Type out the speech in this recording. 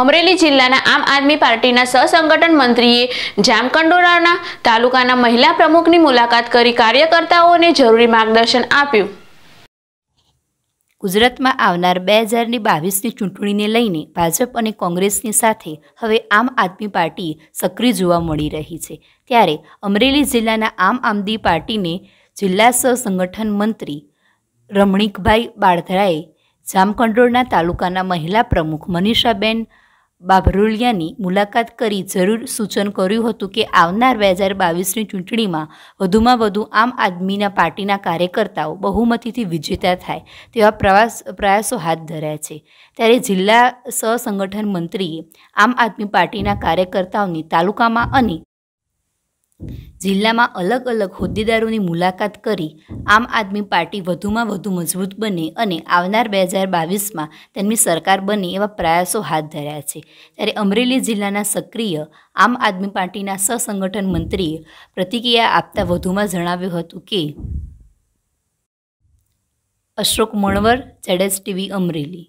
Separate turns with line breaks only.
અમરેલી જિલ્લાના આમ આદમી પાર્ટીના સહસંગઠન મંત્રીએ જામકંડોરાના તાલુકાના મહિલા પ્રમુખની મુલાકાત કરી કાર્યકર્તાઓને જરૂરી માર્ગદર્શન આપ્યું
ગુજરાતમાં આવનાર બે હજારની બાવીસની ચૂંટણીને લઈને ભાજપ અને કોંગ્રેસની સાથે હવે આમ આદમી પાર્ટી સક્રિય જોવા મળી રહી છે ત્યારે અમરેલી જિલ્લાના આમ આદમી પાર્ટીને જિલ્લા સહસંગઠન મંત્રી રમણીકભાઈ બાળધરાએ જામકંડોળના તાલુકાના મહિલા પ્રમુખ મનીષાબેન બાભરોલિયાની મુલાકાત કરી જરૂર સૂચન કર્યું હતું કે આવનાર બે હજાર બાવીસની ચૂંટણીમાં વધુમાં વધુ આમ આદમીના પાર્ટીના કાર્યકર્તાઓ બહુમતીથી વિજેતા થાય તેવા પ્રવાસ પ્રયાસો હાથ ધરાયા છે ત્યારે જિલ્લા સહસંગઠન મંત્રીએ આમ આદમી પાર્ટીના કાર્યકર્તાઓની તાલુકામાં અને જિલ્લામાં અલગ અલગ હોદ્દેદારોની મુલાકાત કરી આમ આદમી પાર્ટી વધુમાં વધુ મજબૂત બને અને આવનાર બે હજાર બાવીસમાં તેમની સરકાર બને એવા પ્રયાસો હાથ ધર્યા છે ત્યારે અમરેલી જિલ્લાના સક્રિય આમ આદમી પાર્ટીના સસંગઠન મંત્રીએ પ્રતિક્રિયા આપતા વધુમાં જણાવ્યું હતું કે અશોક મણવર જેડેસ ટીવી અમરેલી